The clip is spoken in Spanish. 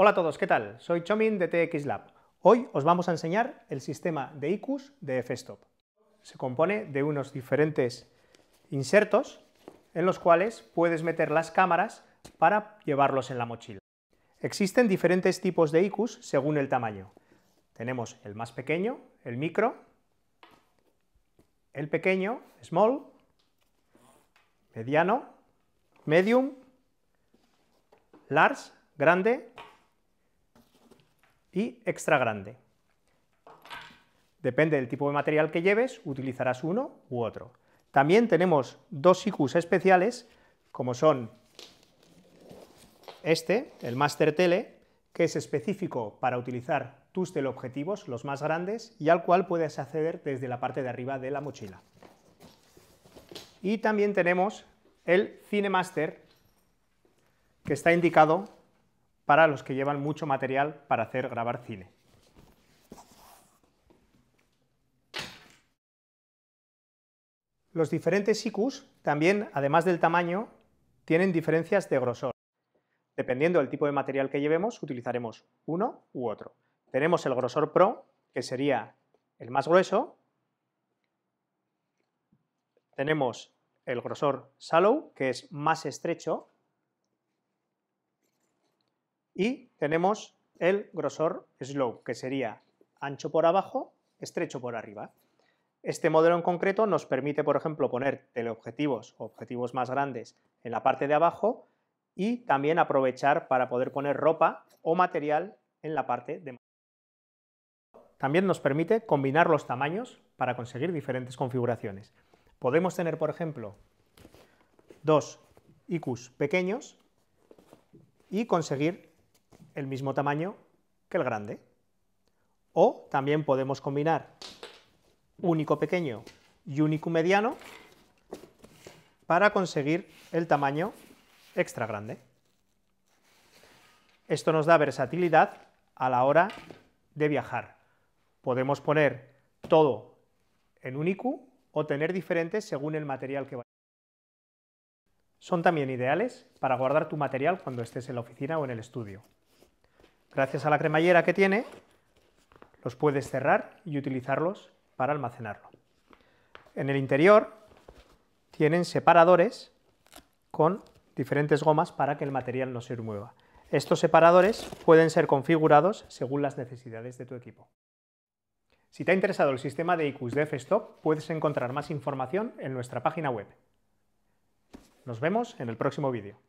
Hola a todos, ¿qué tal? Soy Chomin de TX Lab. Hoy os vamos a enseñar el sistema de Icus de f-stop. Se compone de unos diferentes insertos en los cuales puedes meter las cámaras para llevarlos en la mochila. Existen diferentes tipos de IQs según el tamaño. Tenemos el más pequeño, el micro, el pequeño, small, mediano, medium, large, grande y extra grande. Depende del tipo de material que lleves, utilizarás uno u otro. También tenemos dos IQs especiales, como son este, el Master Tele, que es específico para utilizar tus teleobjetivos, los más grandes, y al cual puedes acceder desde la parte de arriba de la mochila. Y también tenemos el Cinemaster, que está indicado para los que llevan mucho material para hacer grabar cine. Los diferentes IQs también, además del tamaño, tienen diferencias de grosor. Dependiendo del tipo de material que llevemos, utilizaremos uno u otro. Tenemos el grosor Pro, que sería el más grueso. Tenemos el grosor Shallow, que es más estrecho, y tenemos el grosor slow, que sería ancho por abajo, estrecho por arriba. Este modelo en concreto nos permite, por ejemplo, poner teleobjetivos o objetivos más grandes en la parte de abajo y también aprovechar para poder poner ropa o material en la parte de también nos permite combinar los tamaños para conseguir diferentes configuraciones. Podemos tener, por ejemplo, dos IQs pequeños y conseguir el mismo tamaño que el grande. O también podemos combinar único pequeño y único mediano para conseguir el tamaño extra grande. Esto nos da versatilidad a la hora de viajar. Podemos poner todo en único o tener diferentes según el material que vayamos. Son también ideales para guardar tu material cuando estés en la oficina o en el estudio. Gracias a la cremallera que tiene, los puedes cerrar y utilizarlos para almacenarlo. En el interior tienen separadores con diferentes gomas para que el material no se mueva. Estos separadores pueden ser configurados según las necesidades de tu equipo. Si te ha interesado el sistema de IQs de F-Stop, puedes encontrar más información en nuestra página web. Nos vemos en el próximo vídeo.